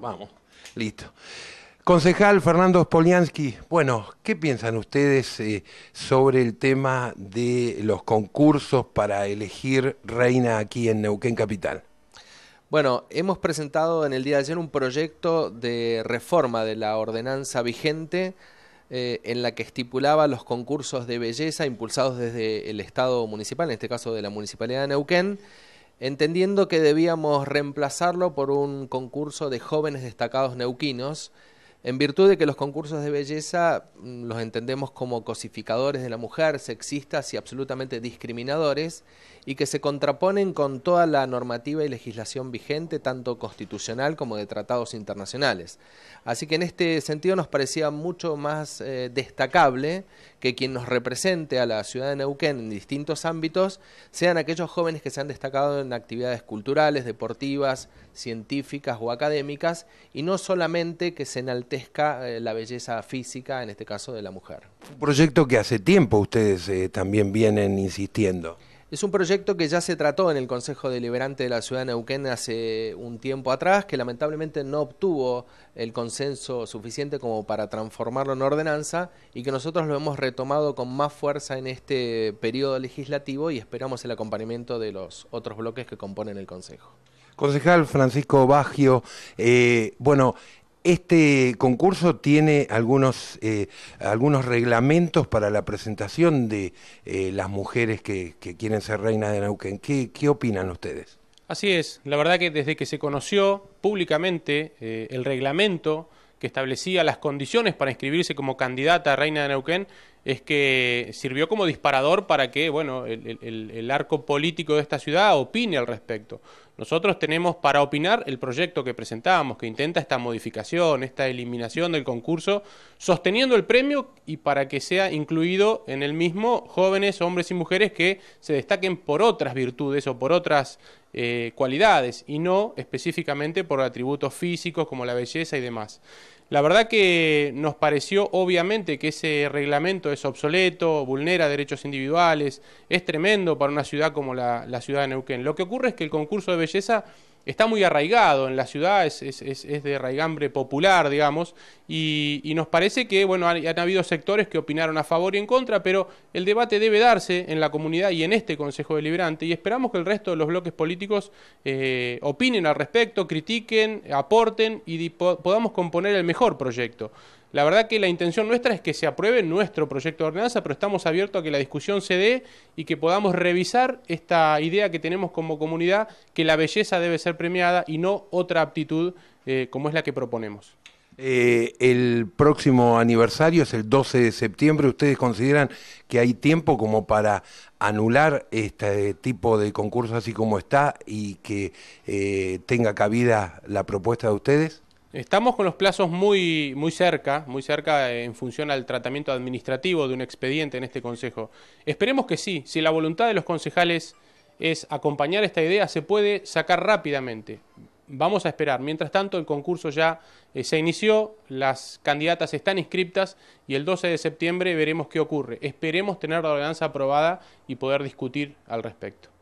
Vamos, listo. Concejal Fernando Spoliansky, bueno, ¿qué piensan ustedes eh, sobre el tema de los concursos para elegir reina aquí en Neuquén Capital? Bueno, hemos presentado en el día de ayer un proyecto de reforma de la ordenanza vigente eh, en la que estipulaba los concursos de belleza impulsados desde el Estado municipal, en este caso de la Municipalidad de Neuquén entendiendo que debíamos reemplazarlo por un concurso de jóvenes destacados neuquinos en virtud de que los concursos de belleza mm, los entendemos como cosificadores de la mujer, sexistas y absolutamente discriminadores, y que se contraponen con toda la normativa y legislación vigente, tanto constitucional como de tratados internacionales. Así que en este sentido nos parecía mucho más eh, destacable que quien nos represente a la ciudad de Neuquén en distintos ámbitos sean aquellos jóvenes que se han destacado en actividades culturales, deportivas, científicas o académicas, y no solamente que se enaltezcan eh, la belleza física, en este caso de la mujer. Un proyecto que hace tiempo ustedes eh, también vienen insistiendo. Es un proyecto que ya se trató en el Consejo Deliberante de la Ciudad de Neuquén hace un tiempo atrás, que lamentablemente no obtuvo el consenso suficiente como para transformarlo en ordenanza y que nosotros lo hemos retomado con más fuerza en este periodo legislativo y esperamos el acompañamiento de los otros bloques que componen el Consejo. Concejal Francisco Baggio, eh, bueno, este concurso tiene algunos, eh, algunos reglamentos para la presentación de eh, las mujeres que, quieren ser Reina de Neuquén. ¿Qué, opinan ustedes? Así es, la verdad que desde que se conoció públicamente eh, el reglamento que establecía las condiciones para inscribirse como candidata a reina de Neuquén, es que sirvió como disparador para que bueno, el, el, arco político de esta ciudad opine al respecto. Nosotros tenemos para opinar el proyecto que presentábamos, que intenta esta modificación, esta eliminación del concurso, sosteniendo el premio y para que sea incluido en el mismo jóvenes, hombres y mujeres que se destaquen por otras virtudes o por otras eh, cualidades y no específicamente por atributos físicos como la belleza y demás. La verdad que nos pareció obviamente que ese reglamento es obsoleto, vulnera derechos individuales, es tremendo para una ciudad como la, la ciudad de Neuquén. Lo que ocurre es que el concurso de belleza está muy arraigado en la ciudad, es, de arraigambre popular, digamos, y, nos parece que, bueno, han, habido sectores que opinaron a favor y en contra, pero el debate debe darse en la comunidad y en este Consejo Deliberante, y esperamos que el resto de los bloques políticos eh, opinen al respecto, critiquen, aporten y podamos componer el mejor proyecto. La verdad que la intención nuestra es que se apruebe nuestro proyecto de ordenanza, pero estamos abiertos a que la discusión se dé y que podamos revisar esta idea que tenemos como comunidad, que la belleza debe ser premiada y no otra aptitud eh, como es la que proponemos. Eh, el próximo aniversario es el 12 de septiembre. ¿Ustedes consideran que hay tiempo como para anular este tipo de concurso así como está y que eh, tenga cabida la propuesta de ustedes? Estamos con los plazos muy, muy cerca, muy cerca en función al tratamiento administrativo de un expediente en este Consejo. Esperemos que sí, si la voluntad de los concejales es acompañar esta idea, se puede sacar rápidamente. Vamos a esperar. Mientras tanto, el concurso ya eh, se inició, las candidatas están inscriptas y el 12 de septiembre veremos qué ocurre. Esperemos tener la ordenanza aprobada y poder discutir al respecto.